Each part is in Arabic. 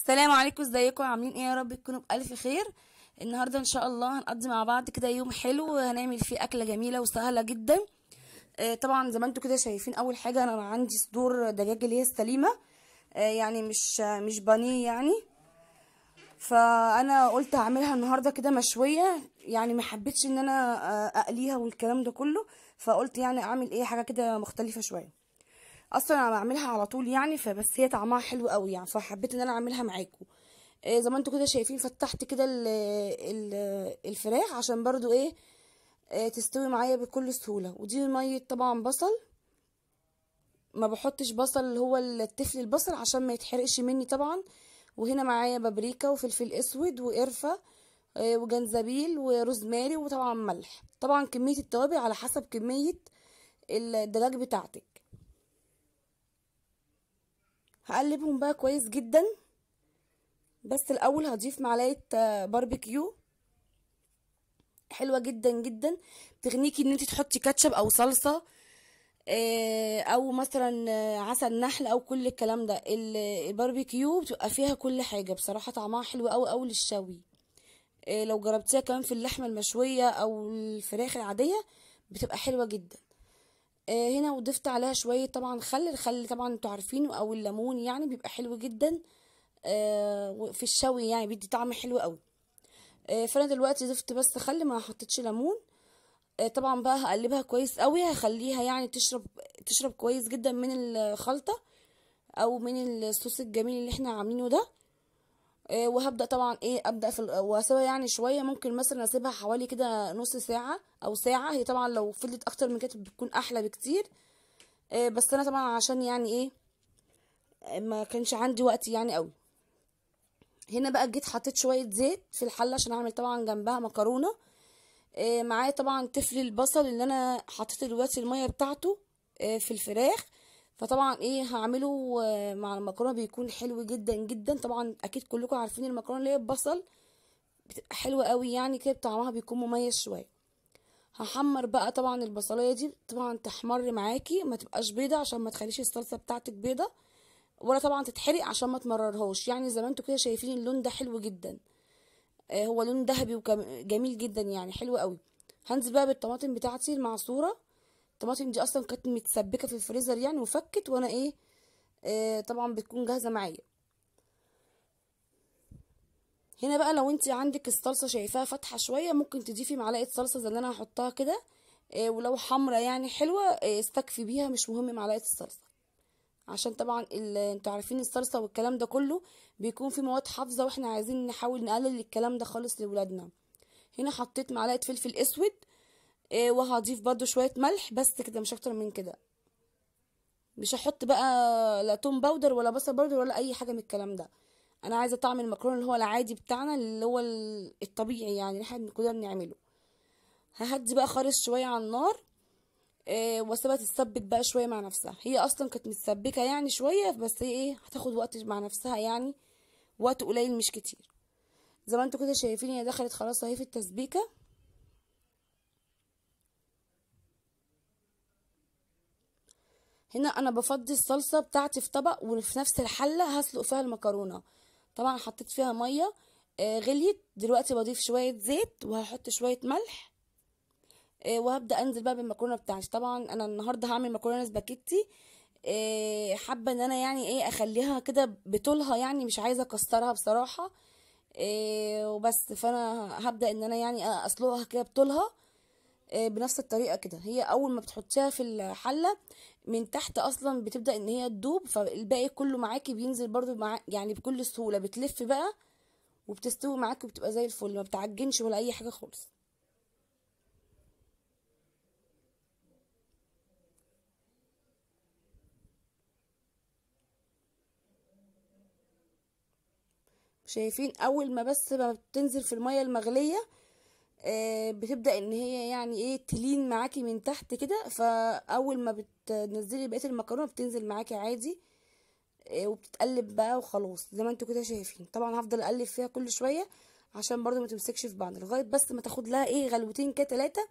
السلام عليكم ازيكم عاملين ايه يا رب تكونوا بالف خير النهارده ان شاء الله هنقضي مع بعض كده يوم حلو هنعمل فيه اكله جميله وسهله جدا آه طبعا زي ما انتم كده شايفين اول حاجه انا عندي صدور دجاج اللي هي السليمه آه يعني مش مش بانيه يعني فانا قلت هعملها النهارده كده مشويه يعني ما حبيتش ان انا آه، اقليها والكلام ده كله فقلت يعني اعمل ايه حاجه كده مختلفه شويه اصلا انا بعملها على طول يعني فبس هي طعمها حلو قوي يعني فحبيت ان انا اعملها معاكم إيه زي ما انتم كده شايفين فتحت كده الفراخ عشان برضو ايه, إيه تستوي معايا بكل سهوله ودي ميه طبعا بصل ما بحطش بصل اللي هو التفل البصل عشان ما يتحرقش مني طبعا وهنا معايا بابريكا وفلفل اسود وقرفه إيه وجنزبيل وروزماري وطبعا ملح طبعا كميه التوابل على حسب كميه الدجاج بتاعتك هقلبهم بقى كويس جدا بس الاول هضيف معلقه آه، باربيكيو حلوه جدا جدا تغنيكي ان انت تحطي كاتشب او صلصه آه، او مثلا آه، عسل نحل او كل الكلام ده الباربيكيو بتبقى فيها كل حاجه بصراحه طعمها حلو قوي قوي للشوي لو جربتيها كمان في اللحمه المشويه او الفراخ العاديه بتبقى حلوه جدا آه، هنا وضفت عليها شوية طبعا خل الخل طبعا انتوا عارفينه او الليمون يعني بيبقى حلو جدا آه، في الشوي يعني بيدي طعم حلو قوي آه، فانا دلوقتي ضفت بس خل ما حطيتش ليمون طبعا بقى هقلبها كويس قوي هخليها يعني تشرب تشرب كويس جدا من الخلطة او من الصوص الجميل اللي احنا عاملينه ده آه، وهبدا طبعا ايه ابدا في واسيبها يعني شويه ممكن مثلا اسيبها حوالي كده نص ساعه او ساعه هي طبعا لو فضلت اكتر من كده بتكون احلى بكتير آه، بس انا طبعا عشان يعني ايه ما كانش عندي وقت يعني قوي هنا بقى جيت حطيت شويه زيت في الحله عشان اعمل طبعا جنبها مكرونه آه، معايا طبعا تفل البصل اللي انا حطيت دلوقتي الميه بتاعته في الفراخ فطبعا ايه هعمله مع المكرونه بيكون حلو جدا جدا طبعا اكيد كلكم عارفين المكرونه اللي هي ببصل بتبقى حلوه قوي يعني كده طعمها بيكون مميز شويه هحمر بقى طبعا البصلايه دي طبعا تحمر معاكي ما تبقاش بيضه عشان ما تخليش الصلصه بتاعتك بيضه ولا طبعا تتحرق عشان ما تمررهاش يعني زي ما انتوا كده شايفين اللون ده حلو جدا آه، هو لون ذهبي وجميل جدا يعني حلو قوي هنزل بقى بالطماطم بتاعتي المعصوره الطماطم دي اصلا كانت متسبكه في الفريزر يعني وفكت وانا ايه آه طبعا بتكون جاهزه معايا هنا بقى لو انت عندك الصلصه شايفاها فاتحه شويه ممكن تضيفي معلقه صلصه زي اللي انا هحطها كده آه ولو حمرا يعني حلوه آه استكفي بيها مش مهم معلقه الصلصه عشان طبعا انتوا عارفين الصلصه والكلام ده كله بيكون في مواد حافظه واحنا عايزين نحاول نقلل الكلام ده خالص لولادنا هنا حطيت معلقه فلفل اسود إيه وهضيف برضو شوية ملح بس كده مش اكتر من كده مش هحط بقى لا توم باودر ولا بصل باودر ولا اي حاجة من الكلام ده انا عايزة طعم المكرونة اللي هو العادي بتاعنا اللي هو الطبيعي يعني اللي احنا كنا بنعمله ههدي بقى خالص شوية على النار إيه واسيبها تتسبك بقى شوية مع نفسها هي اصلا كانت متسبكة يعني شوية بس هي ايه هتاخد وقت مع نفسها يعني وقت قليل مش كتير زي ما انتوا كده شايفين هي دخلت خلاص اهي في التسبيكه هنا انا بفضي الصلصه بتاعتي في طبق وفي نفس الحله هسلق فيها المكرونه طبعا حطيت فيها ميه آه، غليت دلوقتي بضيف شويه زيت وهحط شويه ملح آه، وهبدا انزل بقى بالمكرونه بتاعتي طبعا انا النهارده هعمل مكرونه سباكيتي آه، حابه ان انا يعني ايه اخليها كده بطولها يعني مش عايزه اكسرها بصراحه وبس فانا هبدا ان انا يعني اسلقها كده بطولها بنفس الطريقه كده هي اول ما بتحطيها في الحله من تحت اصلا بتبدا ان هي تدوب فالباقي كله معاكي بينزل برضو مع يعني بكل سهوله بتلف بقى وبتستوي معاكي وبتبقى زي الفل ما بتعجنش ولا اي حاجه خالص شايفين اول ما بس بتنزل في الميه المغليه آه، بتبدا ان هي يعني ايه تلين معاكي من تحت كده فاول ما بتنزلي بقيه المكرونه بتنزل معاكي عادي آه، وبتتقلب بقى وخلاص زي ما انتوا كده شايفين طبعا هفضل اقلب فيها كل شويه عشان برضو ما تمسكش في بعض لغايه بس ما تاخد لها ايه غلوتين كده ثلاثه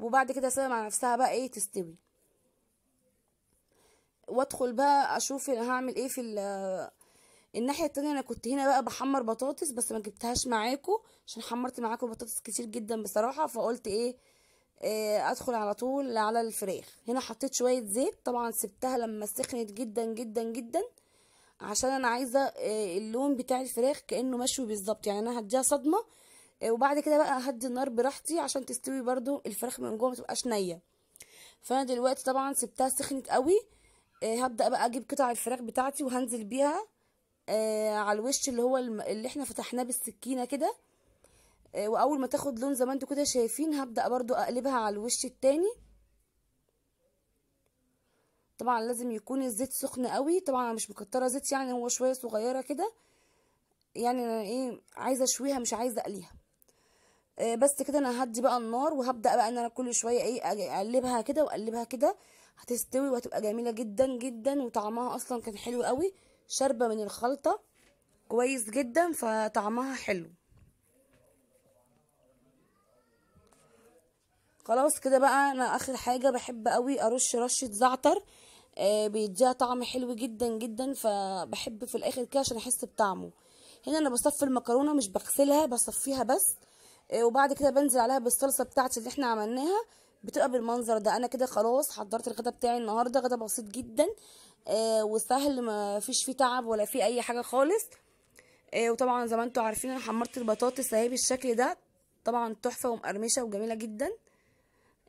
وبعد كده اسيبها مع نفسها بقى ايه تستوي وادخل بقى اشوف هعمل ايه في الناحيه التانية انا كنت هنا بقى بحمر بطاطس بس ما جبتهاش معاكو عشان حمرت معاكو بطاطس كتير جدا بصراحه فقلت ايه, إيه ادخل على طول على الفراخ هنا حطيت شويه زيت طبعا سبتها لما سخنت جدا جدا جدا عشان انا عايزه إيه اللون بتاع الفراخ كانه مشوي بالظبط يعني انا هديها صدمه إيه وبعد كده بقى هدي النار براحتي عشان تستوي برضو الفراخ من جوه متبقاش نيه فانا دلوقتي طبعا سبتها سخنت قوي آه، هبدا بقى اجيب قطع الفراخ بتاعتي وهنزل بيها آه على الوش اللي هو اللي احنا فتحناه بالسكينه كده آه واول ما تاخد لون زي ما انتوا كده شايفين هبدا برضو اقلبها على الوش التاني طبعا لازم يكون الزيت سخن قوي طبعا انا مش مكتره زيت يعني هو شويه صغيره كده يعني انا ايه عايزه اشويها مش عايزه اقليها آه، بس كده انا هدي بقى النار وهبدا بقى ان انا كل شويه ايه اقلبها كده واقلبها كده هتستوي وهتبقى جميله جدا جدا وطعمها اصلا كان حلو قوي شاربة من الخلطة كويس جدا فطعمها حلو خلاص كده بقى انا اخر حاجة بحب قوي ارش رشة زعتر آه بيديها طعم حلو جدا جدا فبحب في الاخر كده عشان احس بطعمه هنا انا بصفي المكرونة مش بغسلها بصفيها بس آه وبعد كده بنزل عليها بالصلصة بتاعتي اللي احنا عملناها بتبقى بالمنظر ده انا كده خلاص حضرت الغدا بتاعي النهارده غدا بسيط جدا آه، وسهل ما فيش فيه تعب ولا فيه اي حاجه خالص آه، وطبعا زي ما انتم عارفين انا حمرت البطاطس اهي بالشكل ده طبعا تحفه ومقرمشه وجميله جدا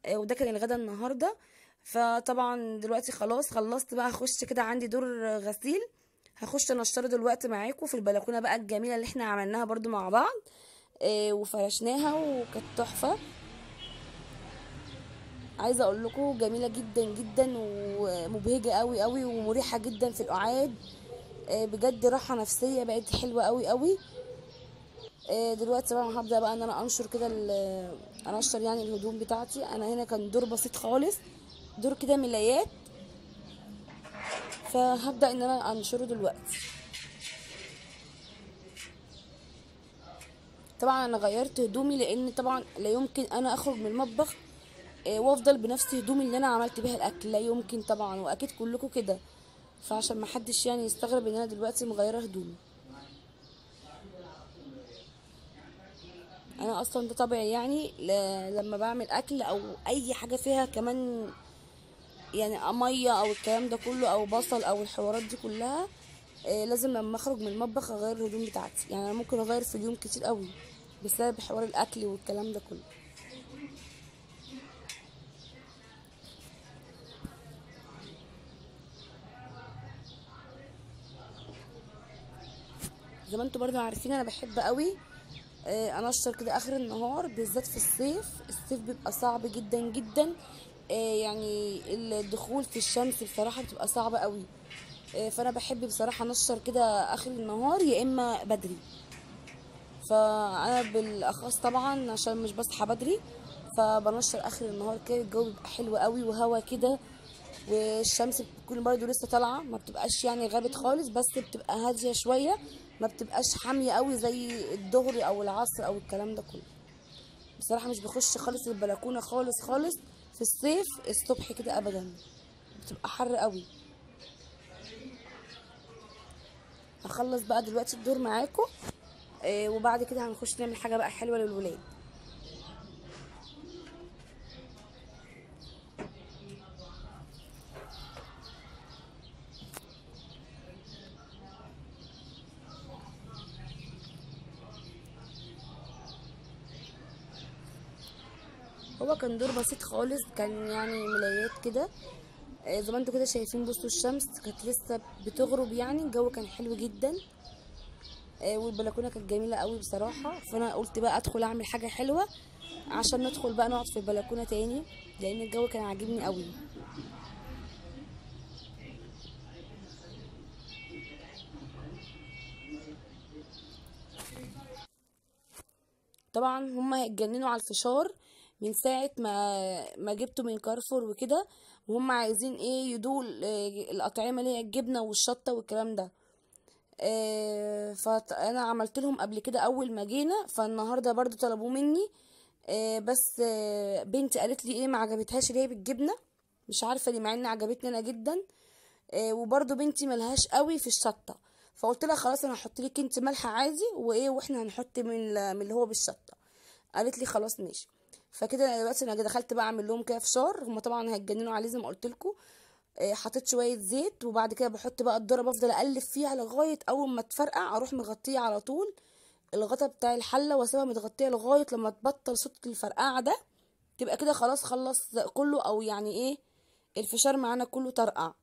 آه، وده كان الغدا النهارده فطبعا دلوقتي خلاص خلصت بقى هخش كده عندي دور غسيل هخش انشره دلوقتي معاكم في البلكونه بقى الجميله اللي احنا عملناها برده مع بعض وفرشناها وكانت تحفه عايزه اقول لكم جميله جدا جدا ومبهجه قوي قوي ومريحه جدا في الاعياد آه، بجد راحه نفسيه بقت حلوه قوي قوي آه، دلوقتي بقى هبدا بقى ان انا انشر كده انشر يعني الهدوم بتاعتي انا هنا كان دور بسيط خالص دور كده ملايات فهبدا ان انا انشره دلوقتي طبعا انا غيرت هدومي لان طبعا لا يمكن انا اخرج من المطبخ آه، وافضل بنفس هدومي اللي انا عملت بيها الاكل لا يمكن طبعا واكيد كلكم كده فعشان ما حدش يعني يستغرب ان انا دلوقتي مغيره هدومي انا اصلا ده طبيعي يعني لما بعمل اكل او اي حاجه فيها كمان يعني ميه او الكلام ده كله او بصل او الحوارات دي كلها آه، لازم لما اخرج من المطبخ اغير الهدوم بتاعتي يعني انا ممكن اغير في اليوم كتير قوي بسبب حوار الاكل والكلام ده كله زي ما انتوا برضو عارفين انا بحب قوي آه، انشر كده اخر النهار بالذات في الصيف الصيف بيبقى صعب جدا جدا آه، يعني الدخول في الشمس بصراحه بتبقى صعبه قوي آه، فانا بحب بصراحه انشر كده اخر النهار يا اما بدري فانا بالاخص طبعا عشان مش بصحى بدري فبنشر اخر النهار كده الجو بيبقى حلو قوي وهوا كده والشمس بتكون برضو لسه طالعه ما بتبقاش يعني غابت خالص بس بتبقى هاديه شويه ما بتبقاش حاميه قوي زي الظهر او العصر او الكلام ده كله بصراحه مش بخش خالص البلكونه خالص خالص في الصيف الصبح كده ابدا بتبقى حر قوي هخلص بقى دلوقتي الدور معاكم آه، وبعد كده هنخش نعمل حاجه بقى حلوه للولاد هو كان دور بسيط خالص كان يعني ملايات كده آه، زي ما انتوا كده شايفين بصوا الشمس كانت لسه بتغرب يعني الجو كان حلو جدا آه، والبلكونه كانت جميله قوي بصراحه فانا قلت بقى ادخل اعمل حاجه حلوه عشان ندخل بقى نقعد في البلكونه تاني لان الجو كان عاجبني قوي طبعا هما اتجننوا على الفشار من ساعة ما ما جبته من كارفور وكده وهم عايزين ايه يدوقوا الأطعمة اللي هي الجبنة والشطة والكلام ده إيه فانا عملت لهم قبل كده اول ما جينا فالنهارده برضو طلبوا مني إيه بس إيه بنتي قالت لي ايه ما عجبتهاش اللي هي بالجبنه مش عارفه ليه مع ان عجبتني انا جدا آه، وبرضو بنتي ملهاش قوي في الشطه فقلت لها خلاص انا هحط لك انت ملح عادي وايه واحنا هنحط من اللي هو بالشطه قالت لي خلاص ماشي فكده انا دلوقتي انا دخلت بقى اعمل لهم كده فشار هما طبعا هيتجننوا عليه زي ما قلت لكم آه، حطيت شويه زيت وبعد كده بحط بقى الذره بفضل اقلب فيها لغايه اول ما تفرقع اروح مغطيه على طول الغطا بتاع الحله واسيبها متغطيه لغايه لما تبطل صوت الفرقعه ده تبقى كده خلاص خلص كله او يعني ايه الفشار معانا كله طرقع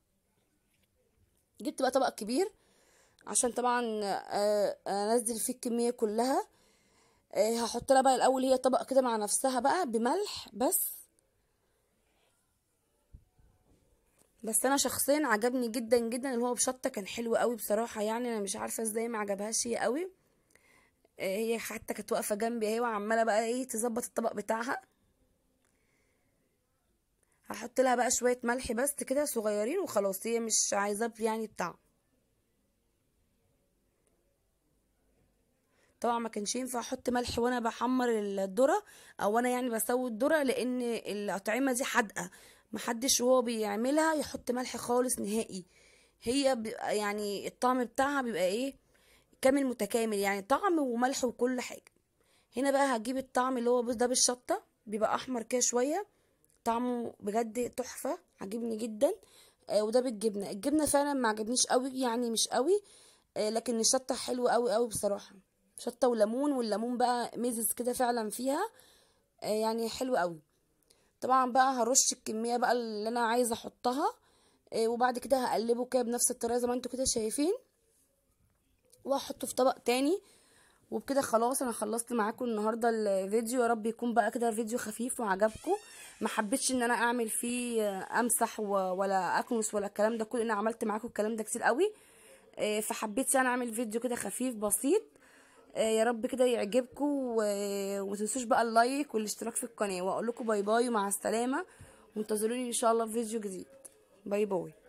جبت بقى طبق كبير عشان طبعا آه، آه، انزل فيه الكميه كلها آه، هحط لها بقى الاول هي طبق كده مع نفسها بقى بملح بس بس انا شخصيا عجبني جدا جدا اللي هو بشطه كان حلو قوي بصراحه يعني انا مش عارفه ازاي ما عجبهاش هي قوي آه، هي حتى كانت واقفه جنبي اهي وعماله بقى ايه تظبط الطبق بتاعها هحط لها بقى شويه ملح بس كده صغيرين وخلاص هي مش عايزاه يعني بتاعه طبعا ما كانش ينفع احط ملح وانا بحمر الذره او انا يعني بسوي الذره لان الاطعمه دي حادقه محدش وهو بيعملها يحط ملح خالص نهائي هي بيبقى يعني الطعم بتاعها بيبقى ايه كامل متكامل يعني طعم وملح وكل حاجه هنا بقى هجيب الطعم اللي هو ده بالشطه بيبقى احمر كده شويه طعمه بجد تحفه عجبني جدا آه وده بالجبنه الجبنه فعلا ما عجبنيش قوي يعني مش قوي آه لكن الشطه حلوه قوي قوي بصراحه شطه وليمون والليمون بقى ميزز كده فعلا فيها آه، يعني حلو قوي طبعا بقى هرش الكميه بقى اللي انا عايزه احطها آه، وبعد كده هقلبه كده بنفس الطريقه زي ما انتوا كده شايفين وهحطه في طبق تاني وبكده خلاص انا خلصت معاكم النهارده الفيديو يا رب يكون بقى كده فيديو خفيف وعجبكم ما حبيتش ان انا اعمل فيه آه، امسح ولا اكنس ولا الكلام ده كله انا عملت معاكم الكلام ده كتير قوي فحبيت انا اعمل فيديو كده خفيف بسيط آه، يا رب كده يعجبكم وما تنسوش بقى اللايك والاشتراك في القناه واقول لكم باي باي ومع السلامه وانتظروني ان شاء الله في فيديو جديد باي باي